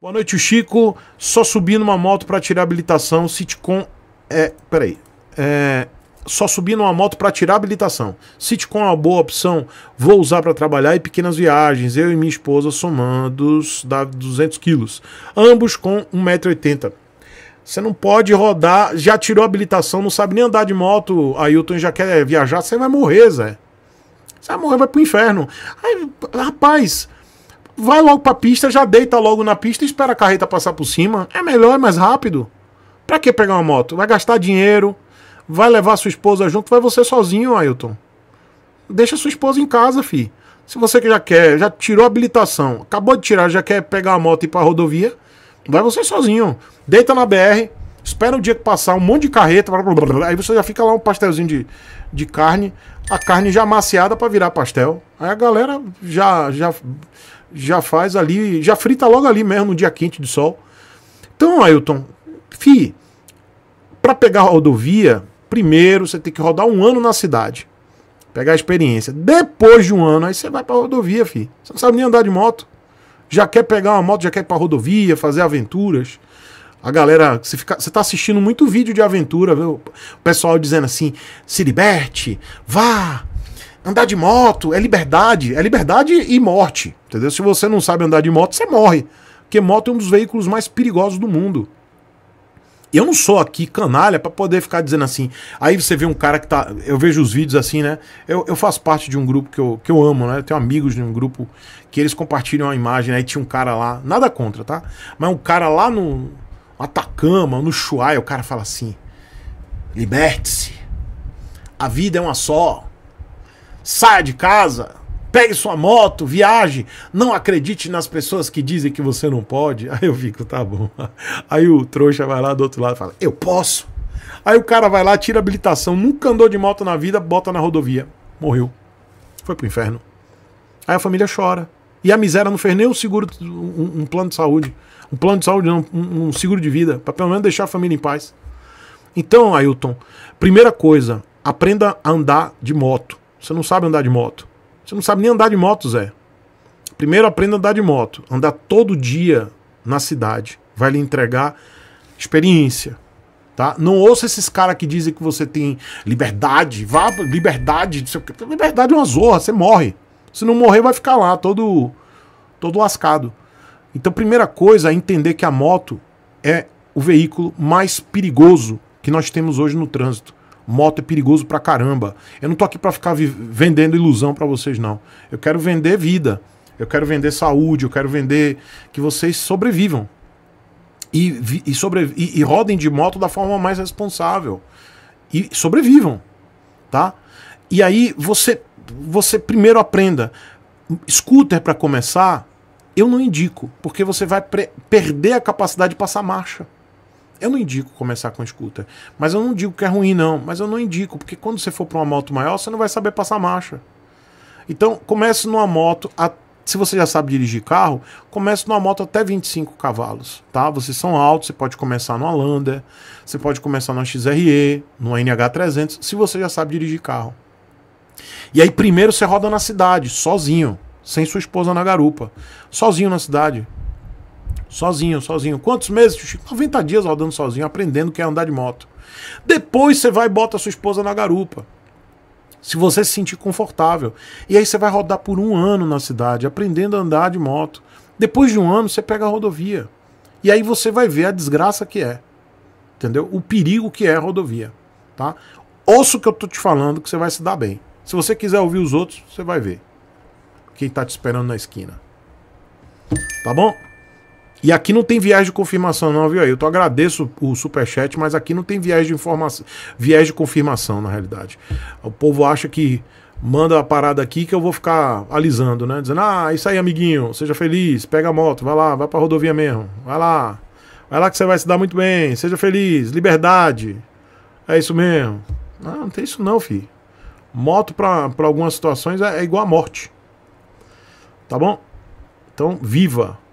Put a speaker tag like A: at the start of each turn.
A: Boa noite, Chico. Só subir numa moto para tirar habilitação. Sitcom é. Peraí. É. Só subir numa moto para tirar habilitação. Sitcom é uma boa opção. Vou usar para trabalhar e pequenas viagens. Eu e minha esposa somados dá 200 quilos. Ambos com 1,80m. Você não pode rodar. Já tirou habilitação, não sabe nem andar de moto. Ailton já quer viajar. Você vai morrer, Zé. Você vai morrer, vai pro inferno. rapaz vai logo pra pista, já deita logo na pista e espera a carreta passar por cima. É melhor, é mais rápido. Pra que pegar uma moto? Vai gastar dinheiro, vai levar sua esposa junto, vai você sozinho, Ailton. Deixa sua esposa em casa, fi. Se você que já quer, já tirou a habilitação, acabou de tirar, já quer pegar a moto e ir pra rodovia, vai você sozinho. Deita na BR, espera o dia que passar um monte de carreta, blá, blá, blá, aí você já fica lá um pastelzinho de, de carne, a carne já maciada para virar pastel. Aí a galera já já já faz ali, já frita logo ali mesmo no dia quente de sol. Então, Ailton, fi, para pegar rodovia, primeiro você tem que rodar um ano na cidade. Pegar a experiência. Depois de um ano, aí você vai pra rodovia, fi. Você não sabe nem andar de moto. Já quer pegar uma moto, já quer ir pra rodovia, fazer aventuras. A galera, você, fica, você tá assistindo muito vídeo de aventura, viu? O pessoal dizendo assim: se liberte, vá, Andar de moto é liberdade, é liberdade e morte, entendeu? Se você não sabe andar de moto, você morre, porque moto é um dos veículos mais perigosos do mundo. eu não sou aqui canalha para poder ficar dizendo assim. Aí você vê um cara que tá. Eu vejo os vídeos assim, né? Eu, eu faço parte de um grupo que eu, que eu amo, né? Eu tenho amigos de um grupo que eles compartilham uma imagem, aí né? tinha um cara lá, nada contra, tá? Mas um cara lá no Atacama, no Chuai, o cara fala assim: liberte-se. A vida é uma só. Saia de casa, pegue sua moto, viaje, não acredite nas pessoas que dizem que você não pode. Aí eu fico, tá bom. Aí o trouxa vai lá do outro lado e fala, eu posso. Aí o cara vai lá, tira a habilitação, nunca andou de moto na vida, bota na rodovia. Morreu. Foi pro inferno. Aí a família chora. E a miséria não fez nem um seguro, um, um plano de saúde. Um plano de saúde, não, um, um seguro de vida, para pelo menos deixar a família em paz. Então, Ailton, primeira coisa, aprenda a andar de moto. Você não sabe andar de moto. Você não sabe nem andar de moto, Zé. Primeiro aprenda a andar de moto. Andar todo dia na cidade. Vai lhe entregar experiência. Tá? Não ouça esses caras que dizem que você tem liberdade. Vá, liberdade. Liberdade é uma zorra, você morre. Se não morrer, vai ficar lá todo, todo lascado. Então, primeira coisa é entender que a moto é o veículo mais perigoso que nós temos hoje no trânsito. Moto é perigoso pra caramba. Eu não tô aqui pra ficar vendendo ilusão para vocês, não. Eu quero vender vida. Eu quero vender saúde. Eu quero vender que vocês sobrevivam. E, e, sobre, e, e rodem de moto da forma mais responsável. E sobrevivam. Tá? E aí você, você primeiro aprenda. Scooter para começar, eu não indico, porque você vai perder a capacidade de passar marcha. Eu não indico começar com scooter. Mas eu não digo que é ruim, não. Mas eu não indico, porque quando você for para uma moto maior, você não vai saber passar marcha. Então, comece numa moto. A... Se você já sabe dirigir carro, comece numa moto até 25 cavalos, tá? Vocês são altos, você pode começar numa Lander, você pode começar numa XRE, numa NH300, se você já sabe dirigir carro. E aí, primeiro você roda na cidade, sozinho, sem sua esposa na garupa. Sozinho na cidade. Sozinho, sozinho. Quantos meses, Chico? 90 dias rodando sozinho, aprendendo o que é andar de moto. Depois você vai e bota a sua esposa na garupa. Se você se sentir confortável. E aí você vai rodar por um ano na cidade, aprendendo a andar de moto. Depois de um ano, você pega a rodovia. E aí você vai ver a desgraça que é. Entendeu? O perigo que é a rodovia. Tá? Ouça o que eu tô te falando, que você vai se dar bem. Se você quiser ouvir os outros, você vai ver. Quem tá te esperando na esquina. Tá bom? E aqui não tem viés de confirmação, não, viu? Eu tô agradeço o superchat, mas aqui não tem viés de informação, viés de confirmação, na realidade. O povo acha que manda a parada aqui que eu vou ficar alisando, né? Dizendo, ah, isso aí, amiguinho, seja feliz, pega a moto, vai lá, vai pra rodovia mesmo, vai lá, vai lá que você vai se dar muito bem, seja feliz, liberdade, é isso mesmo. Não, ah, não tem isso não, fi. Moto pra, pra algumas situações é, é igual a morte. Tá bom? Então, viva!